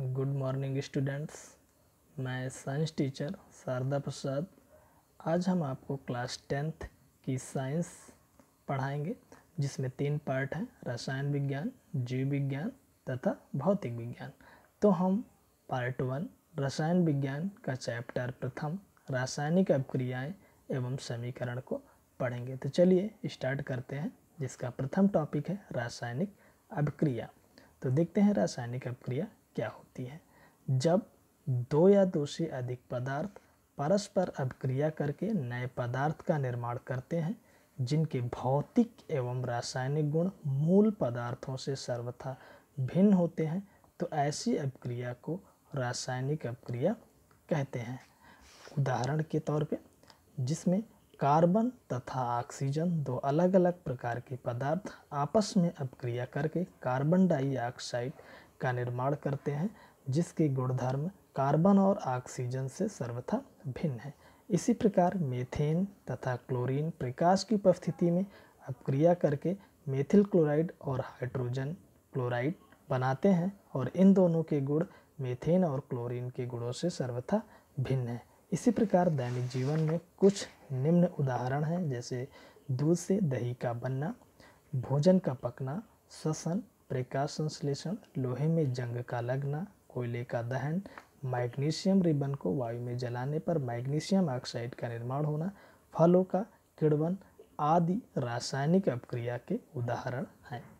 good morning students मैं science teacher Sharda Prasad आज हम आपको क्लास टेंथ की साइंस पढ़ाएंगे जिसमें तीन पार्ट हैं रसायन विज्ञान जीव विज्ञान तथा भौतिक विज्ञान तो हम पार्ट वन रसायन विज्ञान का चैप्टर प्रथम रासायनिक अभिक्रियाएँ एवं समीकरण को पढ़ेंगे तो चलिए स्टार्ट करते हैं जिसका प्रथम टॉपिक है रासायनिक अभिक्रिया तो देखते हैं रासायनिक अभिक्रिया क्या होती है जब दो या दो से अधिक पदार्थ परस्पर अभिक्रिया करके नए पदार्थ का निर्माण करते हैं जिनके भौतिक एवं रासायनिक गुण मूल पदार्थों से सर्वथा भिन्न होते हैं तो ऐसी अभिक्रिया को रासायनिक अभिक्रिया कहते हैं उदाहरण के तौर पे जिसमें कार्बन तथा ऑक्सीजन दो अलग अलग प्रकार के पदार्थ आपस में अपक्रिया करके कार्बन डाइऑक्साइड का निर्माण करते हैं जिसके गुणधर्म कार्बन और ऑक्सीजन से सर्वथा भिन्न है इसी प्रकार मेथेन तथा क्लोरीन प्रकाश की उपस्थिति में अपक्रिया करके मेथिल क्लोराइड और हाइड्रोजन क्लोराइड बनाते हैं और इन दोनों के गुण मेथेन और क्लोरीन के गुणों से सर्वथा भिन्न है इसी प्रकार दैनिक जीवन में कुछ निम्न उदाहरण हैं जैसे दूध से दही का बनना भोजन का पकना श्वसन प्रकाश संश्लेषण लोहे में जंग का लगना कोयले का दहन मैग्नीशियम रिबन को वायु में जलाने पर मैग्नीशियम ऑक्साइड का निर्माण होना फलों का किड़वन आदि रासायनिक अपक्रिया के उदाहरण हैं